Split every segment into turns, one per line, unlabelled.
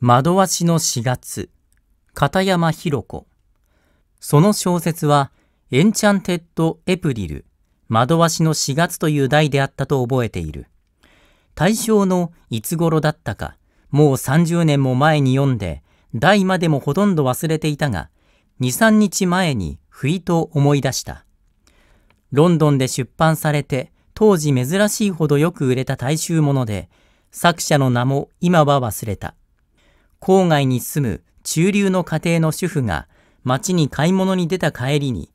窓わしの4月、片山博子。その小説は、エンチャンテッド・エプリル、窓わしの4月という題であったと覚えている。大正のいつ頃だったか、もう30年も前に読んで、題までもほとんど忘れていたが、2、3日前に不意と思い出した。ロンドンで出版されて、当時珍しいほどよく売れた大衆もので、作者の名も今は忘れた。郊外に住む中流の家庭の主婦が街に買い物に出た帰りに、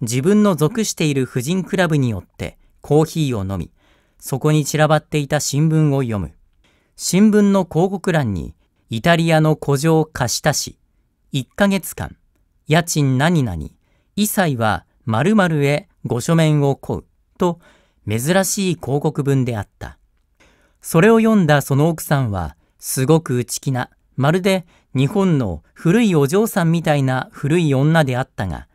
自分の属している婦人クラブによってコーヒーを飲み、そこに散らばっていた新聞を読む。新聞の広告欄に、イタリアの古城貸し出し、1ヶ月間、家賃何々、一切は〇〇へご書面を請う、と珍しい広告文であった。それを読んだその奥さんは、すごく内気なまるで日本の古いお嬢さんみたいな古い女であったが、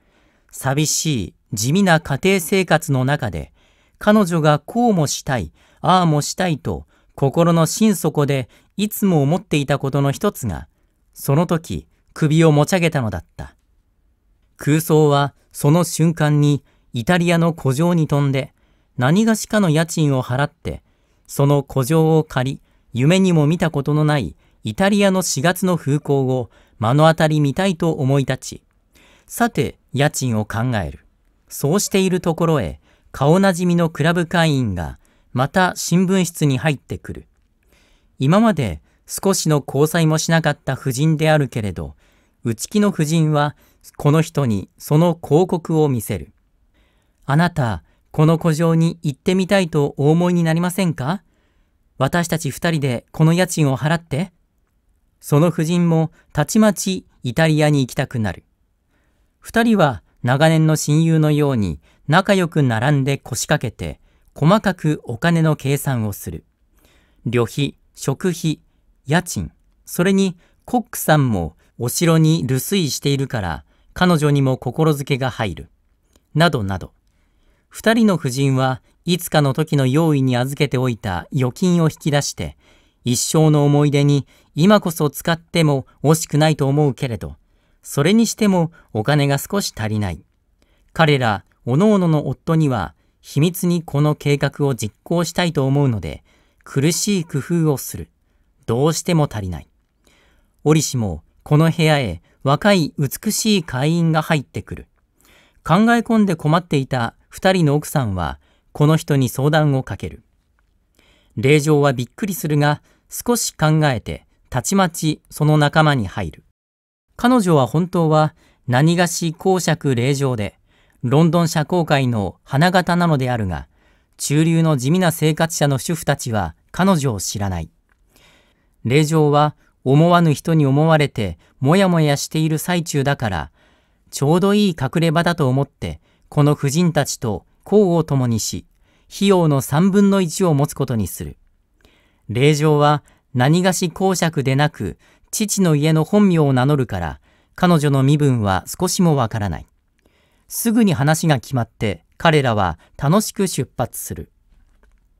寂しい地味な家庭生活の中で、彼女がこうもしたい、ああもしたいと心の心底でいつも思っていたことの一つが、その時首を持ち上げたのだった。空想はその瞬間にイタリアの古城に飛んで、何がしかの家賃を払って、その古城を借り、夢にも見たことのないイタリアの4月の風光を目の当たり見たいと思い立ち、さて家賃を考える。そうしているところへ、顔なじみのクラブ会員がまた新聞室に入ってくる。今まで少しの交際もしなかった夫人であるけれど、内気の夫人はこの人にその広告を見せる。あなた、この古城に行ってみたいとお思いになりませんか私たち二人でこの家賃を払って。その夫人もたちまちイタリアに行きたくなる。二人は長年の親友のように仲良く並んで腰掛けて細かくお金の計算をする。旅費、食費、家賃、それにコックさんもお城に留守しているから彼女にも心づけが入る。などなど。二人の夫人はいつかの時の用意に預けておいた預金を引き出して一生の思い出に今こそ使っても惜しくないと思うけれど、それにしてもお金が少し足りない。彼ら、おのおのの夫には、秘密にこの計画を実行したいと思うので、苦しい工夫をする。どうしても足りない。折しも、この部屋へ若い美しい会員が入ってくる。考え込んで困っていた二人の奥さんは、この人に相談をかける。令嬢はびっくりするが、少し考えて、たちまちその仲間に入る。彼女は本当は何がし公爵令嬢で、ロンドン社交界の花形なのであるが、中流の地味な生活者の主婦たちは彼女を知らない。令嬢は思わぬ人に思われてもやもやしている最中だから、ちょうどいい隠れ場だと思って、この婦人たちと功を共にし、費用の3分の1を持つことにする。霊場は何がし公爵でなく、父の家の本名を名乗るから、彼女の身分は少しもわからない。すぐに話が決まって、彼らは楽しく出発する。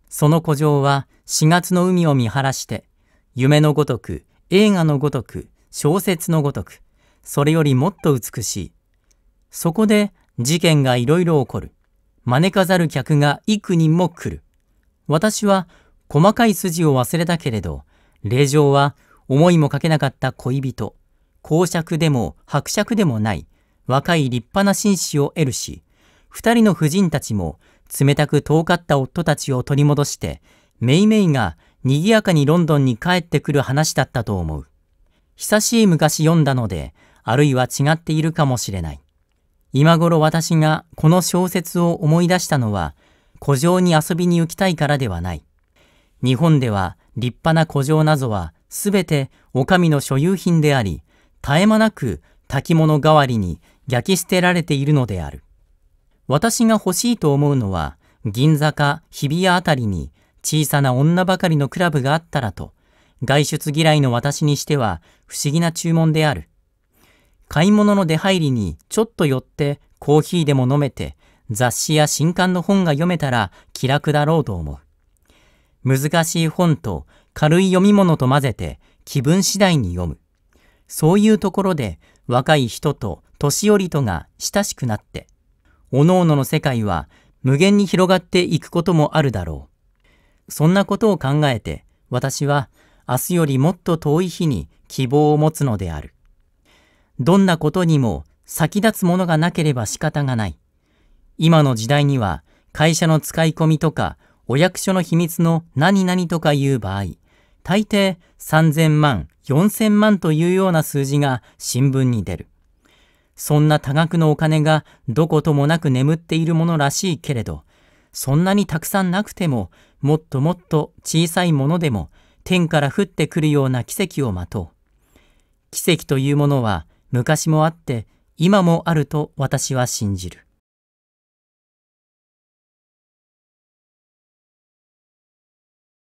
その古城は4月の海を見晴らして、夢のごとく、映画のごとく、小説のごとく、それよりもっと美しい。そこで事件がいろいろ起こる。招かざる客が幾人も来る。私は細かい筋を忘れたけれど、霊状は思いもかけなかった恋人、公爵でも伯爵でもない若い立派な紳士を得るし、二人の婦人たちも冷たく遠かった夫たちを取り戻して、メイメイが賑やかにロンドンに帰ってくる話だったと思う。久しい昔読んだので、あるいは違っているかもしれない。今頃私がこの小説を思い出したのは、古城に遊びに行きたいからではない。日本では立派な古城などはすべてお上の所有品であり、絶え間なく炊き物代わりに焼き捨てられているのである。私が欲しいと思うのは、銀座か日比谷あたりに小さな女ばかりのクラブがあったらと、外出嫌いの私にしては不思議な注文である。買い物の出入りにちょっと寄ってコーヒーでも飲めて、雑誌や新刊の本が読めたら気楽だろうと思う。難しい本と軽い読み物と混ぜて気分次第に読む。そういうところで若い人と年寄りとが親しくなって、おのおのの世界は無限に広がっていくこともあるだろう。そんなことを考えて私は明日よりもっと遠い日に希望を持つのである。どんなことにも先立つものがなければ仕方がない。今の時代には会社の使い込みとかお役所の秘密の何々とかいう場合、大抵3000万、4000万というような数字が新聞に出る。そんな多額のお金がどこともなく眠っているものらしいけれど、そんなにたくさんなくても、もっともっと小さいものでも天から降ってくるような奇跡を待とう。奇跡というものは昔もあって今もあると私は信じる。